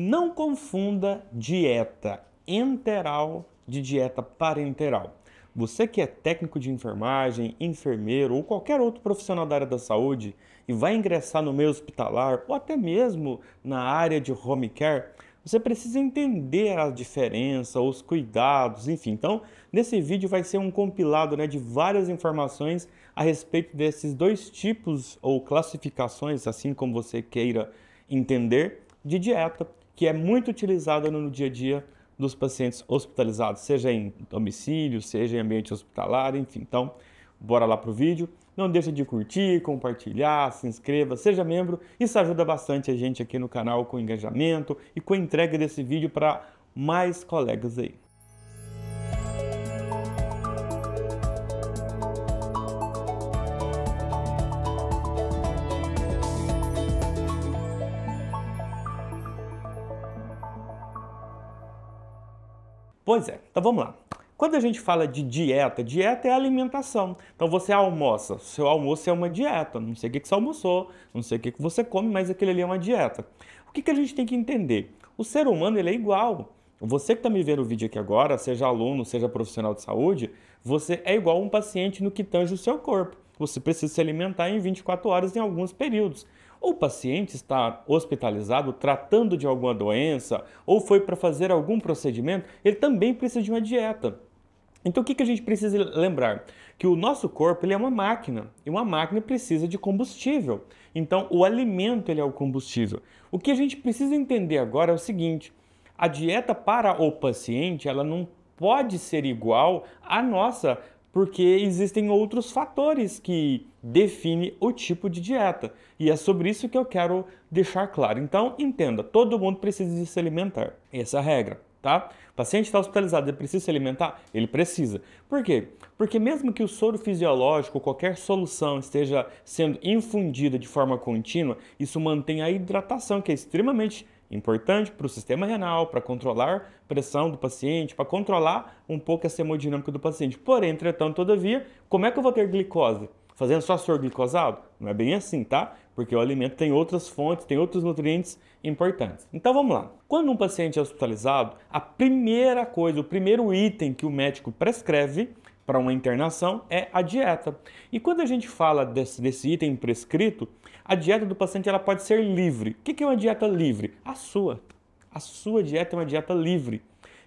Não confunda dieta enteral de dieta parenteral. Você que é técnico de enfermagem, enfermeiro ou qualquer outro profissional da área da saúde e vai ingressar no meio hospitalar ou até mesmo na área de home care, você precisa entender a diferença, os cuidados, enfim. Então, nesse vídeo vai ser um compilado né, de várias informações a respeito desses dois tipos ou classificações, assim como você queira entender, de dieta que é muito utilizada no dia a dia dos pacientes hospitalizados, seja em domicílio, seja em ambiente hospitalar, enfim. Então, bora lá pro vídeo. Não deixa de curtir, compartilhar, se inscreva, seja membro. Isso ajuda bastante a gente aqui no canal com engajamento e com a entrega desse vídeo para mais colegas aí. Pois é, então vamos lá. Quando a gente fala de dieta, dieta é alimentação. Então você almoça, seu almoço é uma dieta. Não sei o que, que você almoçou, não sei o que, que você come, mas aquilo ali é uma dieta. O que, que a gente tem que entender? O ser humano ele é igual. Você que está me vendo o vídeo aqui agora, seja aluno, seja profissional de saúde, você é igual um paciente no que tange o seu corpo. Você precisa se alimentar em 24 horas em alguns períodos. Ou o paciente está hospitalizado tratando de alguma doença, ou foi para fazer algum procedimento, ele também precisa de uma dieta. Então o que, que a gente precisa lembrar? Que o nosso corpo ele é uma máquina e uma máquina precisa de combustível. Então o alimento ele é o combustível. O que a gente precisa entender agora é o seguinte: a dieta para o paciente ela não pode ser igual à nossa porque existem outros fatores que definem o tipo de dieta. E é sobre isso que eu quero deixar claro. Então, entenda, todo mundo precisa de se alimentar. Essa é a regra, tá? O paciente está hospitalizado, ele precisa se alimentar? Ele precisa. Por quê? Porque mesmo que o soro fisiológico, qualquer solução esteja sendo infundida de forma contínua, isso mantém a hidratação, que é extremamente importante Importante para o sistema renal, para controlar a pressão do paciente, para controlar um pouco essa hemodinâmica do paciente. Porém, entretanto, todavia, como é que eu vou ter glicose? Fazendo só soro glicosado? Não é bem assim, tá? Porque o alimento tem outras fontes, tem outros nutrientes importantes. Então vamos lá. Quando um paciente é hospitalizado, a primeira coisa, o primeiro item que o médico prescreve para uma internação é a dieta. E quando a gente fala desse, desse, item prescrito, a dieta do paciente ela pode ser livre. O que é uma dieta livre? A sua. A sua dieta é uma dieta livre.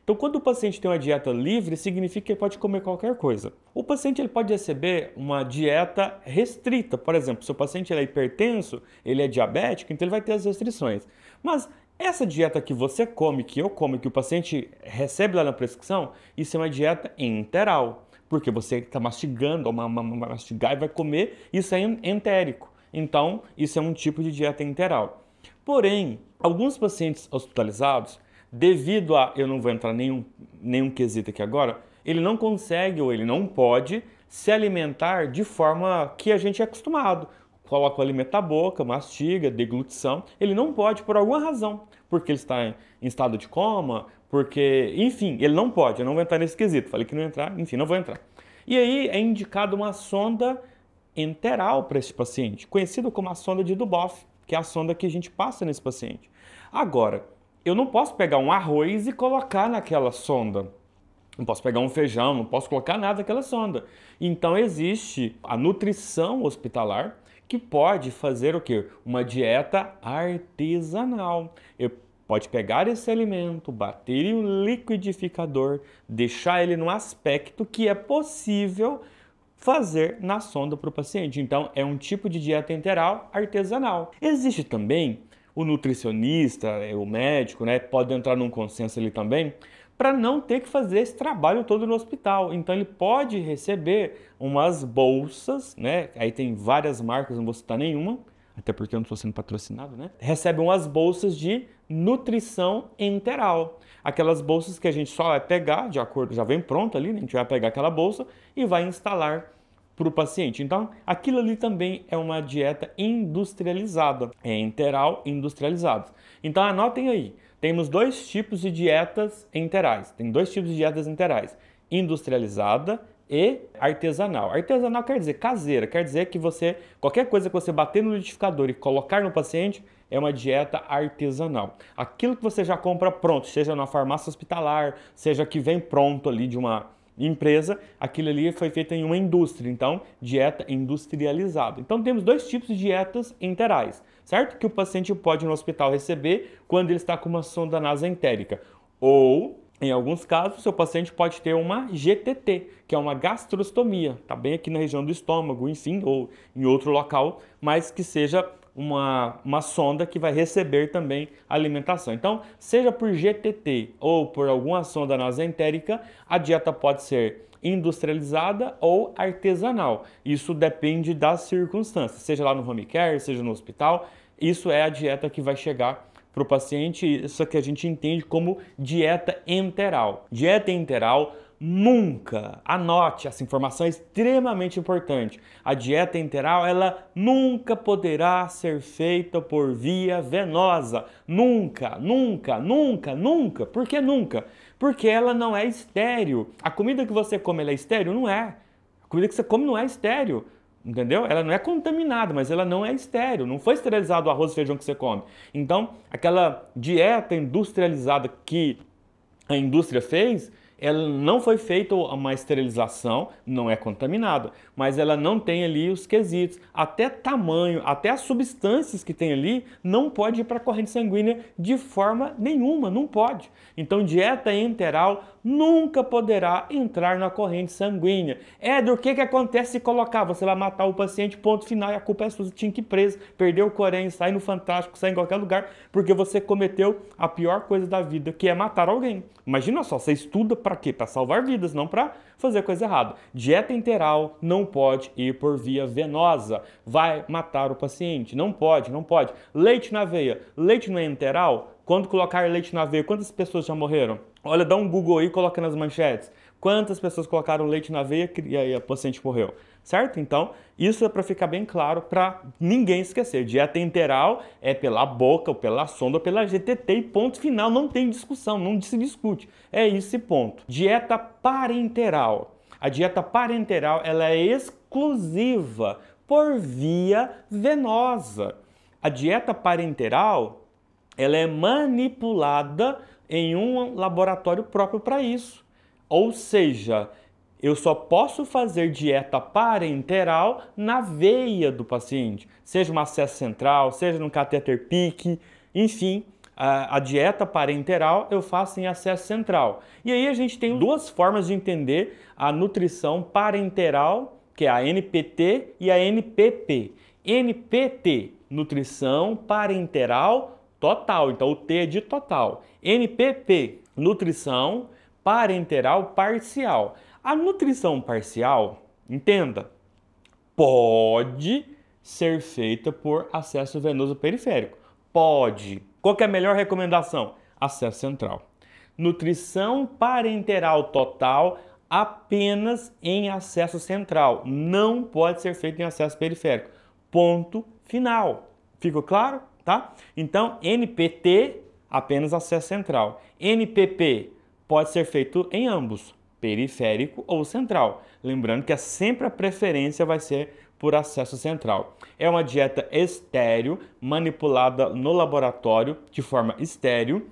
Então, quando o paciente tem uma dieta livre, significa que ele pode comer qualquer coisa. O paciente ele pode receber uma dieta restrita. Por exemplo, se o paciente é hipertenso, ele é diabético, então ele vai ter as restrições. Mas essa dieta que você come, que eu como, que o paciente recebe lá na prescrição, isso é uma dieta enteral porque você está mastigando, ou mastigar e vai comer, isso é entérico. Então, isso é um tipo de dieta enteral. Porém, alguns pacientes hospitalizados, devido a, eu não vou entrar nenhum, nenhum quesito aqui agora, ele não consegue ou ele não pode se alimentar de forma que a gente é acostumado coloca o alimento na boca, mastiga, deglutição. Ele não pode por alguma razão, porque ele está em estado de coma, porque, enfim, ele não pode. Eu não vou entrar nesse quesito. Falei que não ia entrar, enfim, não vou entrar. E aí é indicada uma sonda enteral para esse paciente, conhecido como a sonda de Duboff, que é a sonda que a gente passa nesse paciente. Agora, eu não posso pegar um arroz e colocar naquela sonda. Não posso pegar um feijão, não posso colocar nada naquela sonda. Então existe a nutrição hospitalar, que pode fazer o que Uma dieta artesanal. Ele pode pegar esse alimento, bater em um liquidificador, deixar ele no aspecto que é possível fazer na sonda para o paciente. Então, é um tipo de dieta enteral artesanal. Existe também o nutricionista, é, o médico, né, pode entrar num consenso ali também, para não ter que fazer esse trabalho todo no hospital. Então ele pode receber umas bolsas, né? Aí tem várias marcas, não vou citar nenhuma, até porque eu não estou sendo patrocinado, né? Recebe umas bolsas de nutrição enteral. Aquelas bolsas que a gente só vai pegar, de acordo, já vem pronta ali, né? a gente vai pegar aquela bolsa e vai instalar para o paciente. Então, aquilo ali também é uma dieta industrializada, é enteral industrializado. Então, anotem aí, temos dois tipos de dietas enterais. Tem dois tipos de dietas enterais: industrializada e artesanal. Artesanal quer dizer caseira, quer dizer que você qualquer coisa que você bater no liquidificador e colocar no paciente é uma dieta artesanal. Aquilo que você já compra pronto, seja na farmácia hospitalar, seja que vem pronto ali de uma empresa, aquilo ali foi feito em uma indústria, então dieta industrializada. Então temos dois tipos de dietas enterais certo? Que o paciente pode no hospital receber quando ele está com uma sonda entérica Ou, em alguns casos, seu paciente pode ter uma GTT, que é uma gastrostomia, tá bem aqui na região do estômago, em sim, ou em outro local, mas que seja uma, uma sonda que vai receber também alimentação. Então, seja por GTT ou por alguma sonda entérica a dieta pode ser industrializada ou artesanal. Isso depende das circunstâncias, seja lá no home care, seja no hospital. Isso é a dieta que vai chegar para o paciente, isso é que a gente entende como dieta enteral. Dieta enteral nunca, anote, essa informação é extremamente importante. A dieta enteral, ela nunca poderá ser feita por via venosa. Nunca, nunca, nunca, nunca. Por que nunca? porque ela não é estéreo. A comida que você come é estéreo? Não é. A comida que você come não é estéreo. Entendeu? Ela não é contaminada, mas ela não é estéreo. Não foi esterilizado o arroz e feijão que você come. Então, aquela dieta industrializada que a indústria fez, ela não foi feita uma esterilização, não é contaminada, mas ela não tem ali os quesitos, até tamanho, até as substâncias que tem ali não pode ir para a corrente sanguínea de forma nenhuma, não pode. Então dieta enteral nunca poderá entrar na corrente sanguínea. é do que, que acontece se colocar? Você vai matar o paciente, ponto final, e a culpa é sua, tinha que ir preso, perdeu o Corém, sai no Fantástico, sai em qualquer lugar, porque você cometeu a pior coisa da vida, que é matar alguém. Imagina só, você estuda para para quê? Para salvar vidas, não para fazer coisa errada. Dieta enteral não pode ir por via venosa, vai matar o paciente. Não pode, não pode. Leite na veia, leite não é enteral. Quando colocar leite na veia, quantas pessoas já morreram? Olha, dá um Google aí e coloca nas manchetes. Quantas pessoas colocaram leite na veia e aí a paciente morreu? certo? Então, isso é para ficar bem claro para ninguém esquecer. Dieta enteral é pela boca, ou pela sonda, ou pela GTT e ponto final, não tem discussão, não se discute. É esse ponto. Dieta parenteral. A dieta parenteral, ela é exclusiva por via venosa. A dieta parenteral, ela é manipulada em um laboratório próprio para isso. Ou seja, eu só posso fazer dieta parenteral na veia do paciente, seja uma acesso central, seja num cateter PIC, enfim, a, a, dieta parenteral eu faço em acesso central. E aí a gente tem duas formas de entender a nutrição parenteral, que é a NPT e a NPP. NPT, nutrição parenteral total, então o T é de total. NPP, nutrição parenteral parcial. A nutrição parcial, entenda, pode ser feita por acesso venoso periférico. Pode. Qual é a melhor recomendação? Acesso central. Nutrição parenteral total apenas em acesso central. Não pode ser feita em acesso periférico. Ponto final. Ficou claro? Tá? Então, NPT, apenas acesso central. NPP, pode ser feito em ambos periférico ou central. Lembrando que é sempre a preferência vai ser por acesso central. É uma dieta estéreo, manipulada no laboratório de forma estéreo.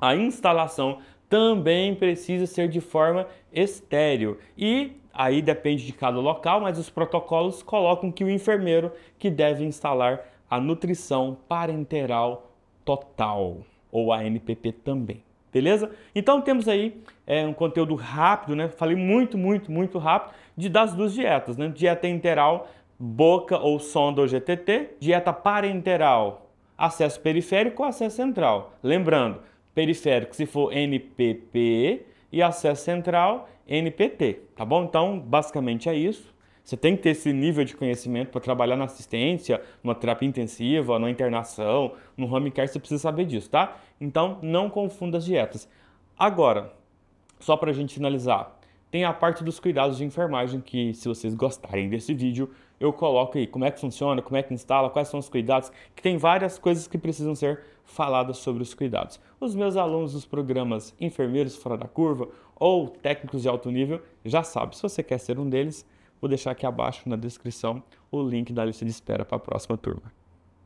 A instalação também precisa ser de forma estéreo. E aí depende de cada local, mas os protocolos colocam que o enfermeiro que deve instalar a nutrição parenteral total ou a NPP também. Beleza? Então temos aí é, um conteúdo rápido, né? Falei muito, muito, muito rápido de, das duas dietas, né? Dieta interal boca ou sonda ou GTT, dieta parenteral, acesso periférico ou acesso central. Lembrando, periférico se for NPP e acesso central NPT, tá bom? Então, basicamente é isso. Você tem que ter esse nível de conhecimento para trabalhar na assistência, numa terapia intensiva, na internação, no home care, você precisa saber disso, tá? Então, não confunda as dietas. Agora, só para a gente finalizar, tem a parte dos cuidados de enfermagem que, se vocês gostarem desse vídeo, eu coloco aí como é que funciona, como é que instala, quais são os cuidados, que tem várias coisas que precisam ser faladas sobre os cuidados. Os meus alunos dos programas Enfermeiros Fora da Curva ou Técnicos de Alto Nível já sabem, se você quer ser um deles, Vou deixar aqui abaixo na descrição o link da lista de espera para a próxima turma.